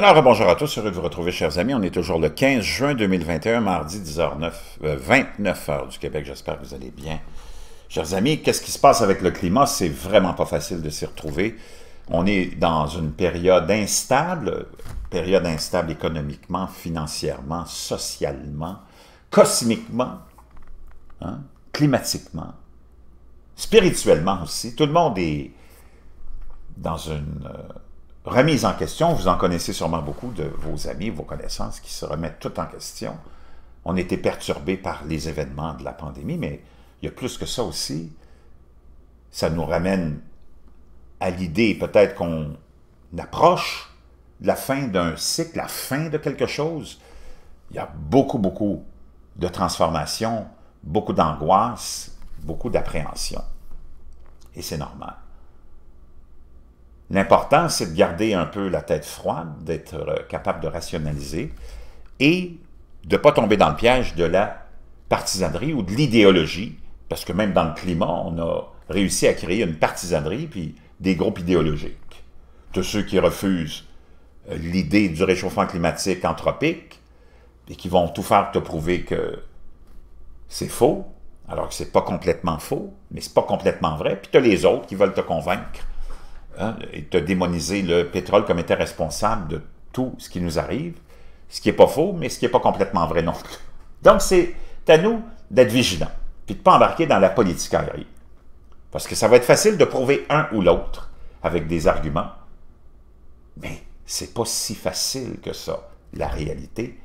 Alors, bonjour à tous, heureux de vous retrouver, chers amis. On est toujours le 15 juin 2021, mardi 10 h 29h du Québec. J'espère que vous allez bien. Chers amis, qu'est-ce qui se passe avec le climat? C'est vraiment pas facile de s'y retrouver. On est dans une période instable, période instable économiquement, financièrement, socialement, cosmiquement, hein, climatiquement, spirituellement aussi. Tout le monde est dans une... Euh, remise en question. Vous en connaissez sûrement beaucoup de vos amis, vos connaissances qui se remettent tout en question. On était perturbé par les événements de la pandémie, mais il y a plus que ça aussi. Ça nous ramène à l'idée peut-être qu'on approche la fin d'un cycle, la fin de quelque chose. Il y a beaucoup, beaucoup de transformations, beaucoup d'angoisse, beaucoup d'appréhension. Et c'est normal. L'important, c'est de garder un peu la tête froide, d'être euh, capable de rationaliser et de ne pas tomber dans le piège de la partisanerie ou de l'idéologie, parce que même dans le climat, on a réussi à créer une partisanerie puis des groupes idéologiques. as ceux qui refusent euh, l'idée du réchauffement climatique anthropique et qui vont tout faire pour te prouver que c'est faux, alors que c'est pas complètement faux, mais c'est pas complètement vrai, puis tu as les autres qui veulent te convaincre Hein, et de démoniser le pétrole comme étant responsable de tout ce qui nous arrive, ce qui n'est pas faux, mais ce qui n'est pas complètement vrai non plus. Donc, c'est à nous d'être vigilants, puis de ne pas embarquer dans la politique agricole. Parce que ça va être facile de prouver un ou l'autre avec des arguments, mais c'est pas si facile que ça. La réalité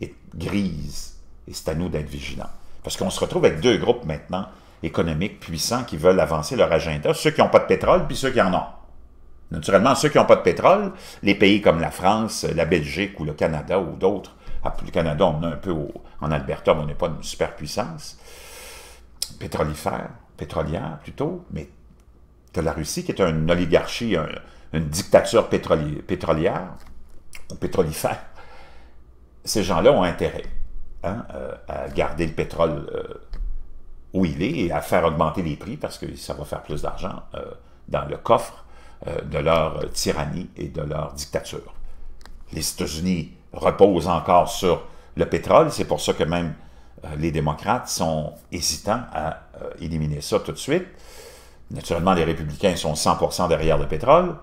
est grise, et c'est à nous d'être vigilants. Parce qu'on se retrouve avec deux groupes maintenant économiques puissants qui veulent avancer leur agenda, ceux qui n'ont pas de pétrole, puis ceux qui en ont. Naturellement, ceux qui n'ont pas de pétrole, les pays comme la France, la Belgique ou le Canada ou d'autres, ah, le Canada, on a un peu en Alberta, mais on n'est pas une superpuissance pétrolifère, pétrolière plutôt, mais tu la Russie qui est une oligarchie, une dictature pétrolière ou pétrolifère. Ces gens-là ont intérêt hein, euh, à garder le pétrole euh, où il est et à faire augmenter les prix parce que ça va faire plus d'argent euh, dans le coffre euh, de leur tyrannie et de leur dictature. Les États-Unis reposent encore sur le pétrole, c'est pour ça que même euh, les démocrates sont hésitants à euh, éliminer ça tout de suite. Naturellement, les républicains sont 100% derrière le pétrole.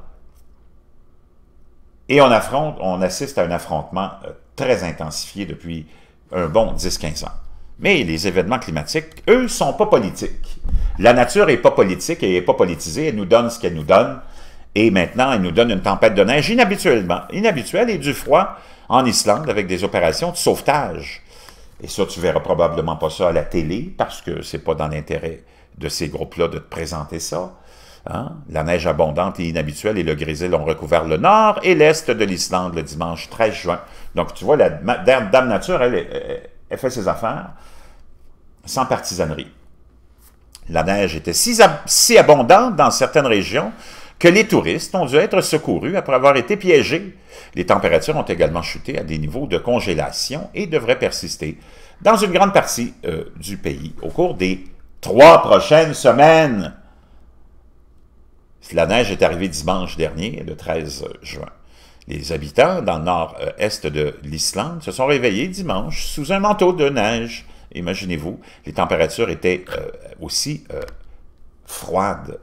Et on, affronte, on assiste à un affrontement très intensifié depuis un bon 10-15 ans. Mais les événements climatiques, eux, sont pas politiques. La nature est pas politique et n'est pas politisée. Elle nous donne ce qu'elle nous donne. Et maintenant, il nous donne une tempête de neige inhabituellement, inhabituelle et du froid en Islande avec des opérations de sauvetage. Et ça, tu verras probablement pas ça à la télé parce que c'est pas dans l'intérêt de ces groupes-là de te présenter ça. Hein? La neige abondante et inhabituelle et le grésil ont recouvert le nord et l'est de l'Islande le dimanche 13 juin. Donc, tu vois, la Dame Nature, elle, fait ses affaires sans partisanerie. La neige était si, si abondante dans certaines régions que les touristes ont dû être secourus après avoir été piégés. Les températures ont également chuté à des niveaux de congélation et devraient persister dans une grande partie euh, du pays au cours des trois prochaines semaines. La neige est arrivée dimanche dernier, le 13 juin. Les habitants dans le nord-est de l'Islande se sont réveillés dimanche sous un manteau de neige. Imaginez-vous, les températures étaient euh, aussi euh, froides.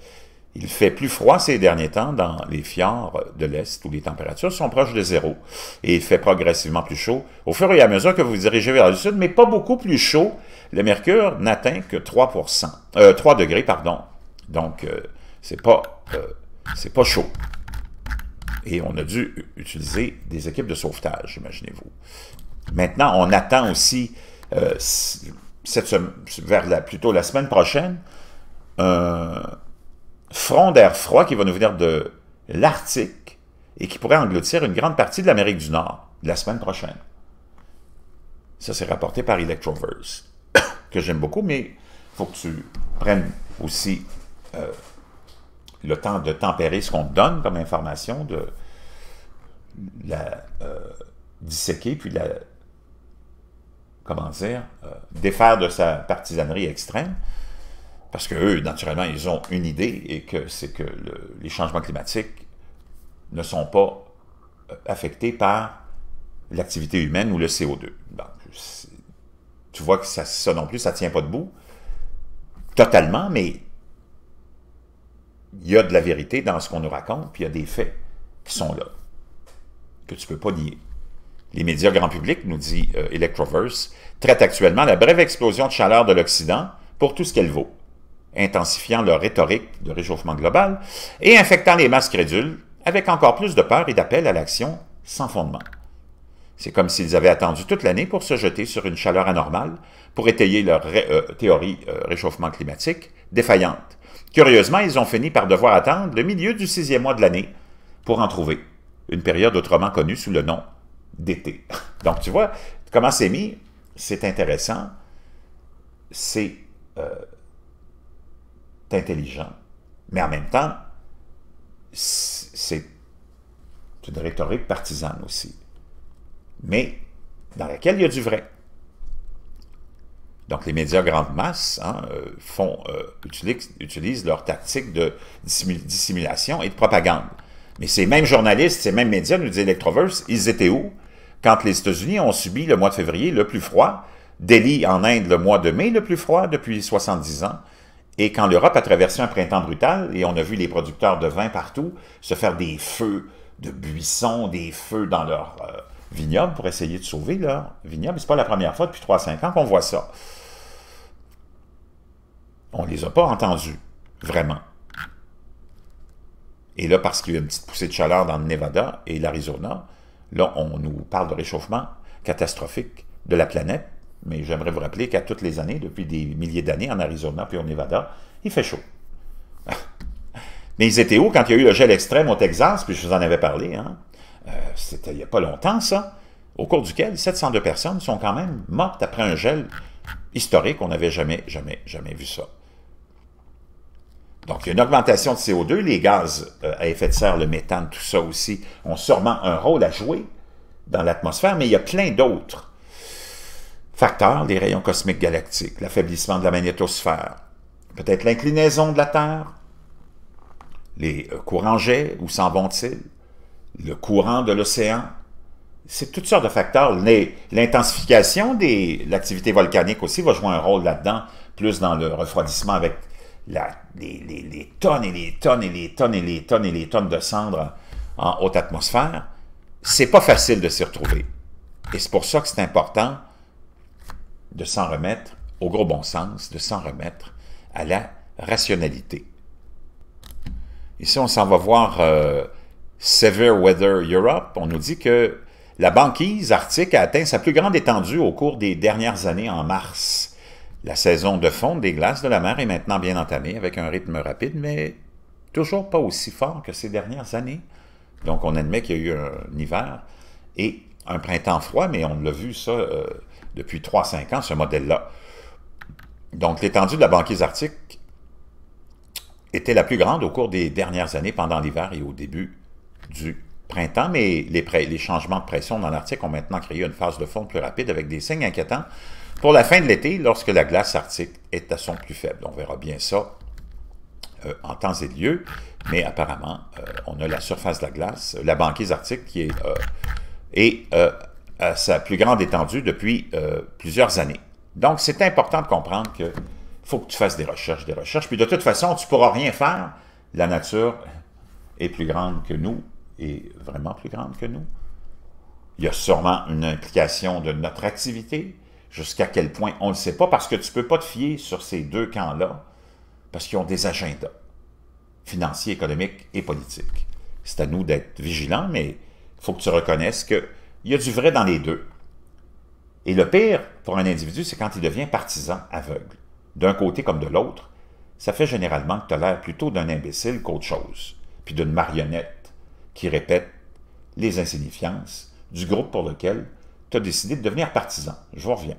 Il fait plus froid ces derniers temps dans les fjords de l'Est où les températures sont proches de zéro et il fait progressivement plus chaud au fur et à mesure que vous dirigez vers le sud, mais pas beaucoup plus chaud. Le mercure n'atteint que 3, 3 euh, degrés. Pardon. Donc, euh, c'est pas, euh, pas chaud. Et on a dû utiliser des équipes de sauvetage, imaginez-vous. Maintenant, on attend aussi, cette vers plutôt la semaine prochaine, front d'air froid qui va nous venir de l'Arctique et qui pourrait engloutir une grande partie de l'Amérique du Nord la semaine prochaine. Ça, c'est rapporté par Electroverse, que j'aime beaucoup, mais il faut que tu prennes aussi euh, le temps de tempérer ce qu'on te donne comme information, de la euh, disséquer, puis la, comment dire, euh, défaire de sa partisanerie extrême. Parce que eux, naturellement, ils ont une idée et que c'est que les changements climatiques ne sont pas euh, affectés par l'activité humaine ou le CO2. tu vois que ça, non plus, ça ne tient pas debout totalement, mais il y a de la vérité dans ce qu'on nous raconte, puis il y a des faits qui sont là, que tu ne peux pas nier. Les médias grand public, nous dit euh, Electroverse, traitent actuellement la brève explosion de chaleur de l'Occident pour tout ce qu'elle vaut intensifiant leur rhétorique de réchauffement global et infectant les masses crédules avec encore plus de peur et d'appel à l'action sans fondement. C'est comme s'ils avaient attendu toute l'année pour se jeter sur une chaleur anormale pour étayer leur euh, théorie euh, réchauffement climatique défaillante. Curieusement, ils ont fini par devoir attendre le milieu du sixième mois de l'année pour en trouver, une période autrement connue sous le nom d'été. Donc tu vois comment c'est mis, c'est intéressant, c'est... Euh, intelligent. Mais en même temps, c'est une rhétorique partisane aussi, mais dans laquelle il y a du vrai. Donc les médias grande masse hein, euh, font, euh, utilisent, leurs leur tactique de dissimulation et de propagande. Mais ces mêmes journalistes, ces mêmes médias, nous disent Electroverse, ils étaient où quand les États-Unis ont subi le mois de février le plus froid, Delhi en Inde le mois de mai le plus froid depuis 70 ans, et quand l'Europe a traversé un printemps brutal, et on a vu les producteurs de vin partout se faire des feux de buissons, des feux dans leur vignobles euh, vignoble pour essayer de sauver leur vignoble, c'est pas la première fois depuis 3-5 ans qu'on voit ça. On les a pas entendus, vraiment. Et là, parce qu'il y a une petite poussée de chaleur dans le Nevada et l'Arizona, là, on nous parle de réchauffement catastrophique de la planète mais j'aimerais vous rappeler qu'à toutes les années, depuis des milliers d'années, en Arizona puis au Nevada, il fait chaud. Mais ils étaient où quand il y a eu le gel extrême au Texas, puis je vous en avais parlé, hein? Euh, c'était il n'y a pas longtemps, ça, au cours duquel 702 personnes sont quand même mortes après un gel historique. On n'avait jamais, jamais, jamais vu ça. Donc, il y a une augmentation de CO2, les gaz euh, à effet de serre, le méthane, tout ça aussi, ont sûrement un rôle à jouer dans l'atmosphère, mais il y a plein d'autres Facteurs, les rayons cosmiques galactiques, l'affaiblissement de la magnétosphère, peut-être l'inclinaison de la Terre, les euh, courants jets, où s'en vont-ils, le courant de l'océan, c'est toutes sortes de facteurs. L'intensification de l'activité volcanique aussi va jouer un rôle là-dedans, plus dans le refroidissement avec les, tonnes et les tonnes et les tonnes et les tonnes et les tonnes de cendres en haute atmosphère. C'est pas facile de s'y retrouver. Et c'est pour ça que c'est important de s'en remettre au gros bon sens, de s'en remettre à la rationalité. Ici, on s'en va voir euh, Severe Weather Europe. On nous dit que la banquise arctique a atteint sa plus grande étendue au cours des dernières années en mars. La saison de fonte des glaces de la mer est maintenant bien entamée avec un rythme rapide, mais toujours pas aussi fort que ces dernières années. Donc, on admet qu'il y a eu un hiver et un printemps froid, mais on l'a vu ça euh, depuis 3-5 ans, ce modèle-là. Donc l'étendue de la banquise arctique était la plus grande au cours des dernières années, pendant l'hiver et au début du printemps, mais les, changements de pression dans l'Arctique ont maintenant créé une phase de fond plus rapide avec des signes inquiétants pour la fin de l'été lorsque la glace arctique est à son plus faible. On verra bien ça euh, en temps et lieu, mais apparemment, euh, on a la surface de la glace, la banquise arctique qui est et euh, à sa plus grande étendue depuis euh, plusieurs années. Donc, c'est important de comprendre que faut que tu fasses des recherches, des recherches. Puis de toute façon, tu ne pourras rien faire. La nature est plus grande que nous, et vraiment plus grande que nous. Il y a sûrement une implication de notre activité. Jusqu'à quel point, on ne le sait pas, parce que tu ne peux pas te fier sur ces deux camps-là, parce qu'ils ont des agendas financiers, économiques et politiques. C'est à nous d'être vigilants, mais faut que tu reconnaisses qu'il y a du vrai dans les deux. Et le pire pour un individu, c'est quand il devient partisan aveugle, d'un côté comme de l'autre. Ça fait généralement que tu as l'air plutôt d'un imbécile qu'autre chose, puis d'une marionnette qui répète les insignifiances du groupe pour lequel tu as décidé de devenir partisan. Je reviens.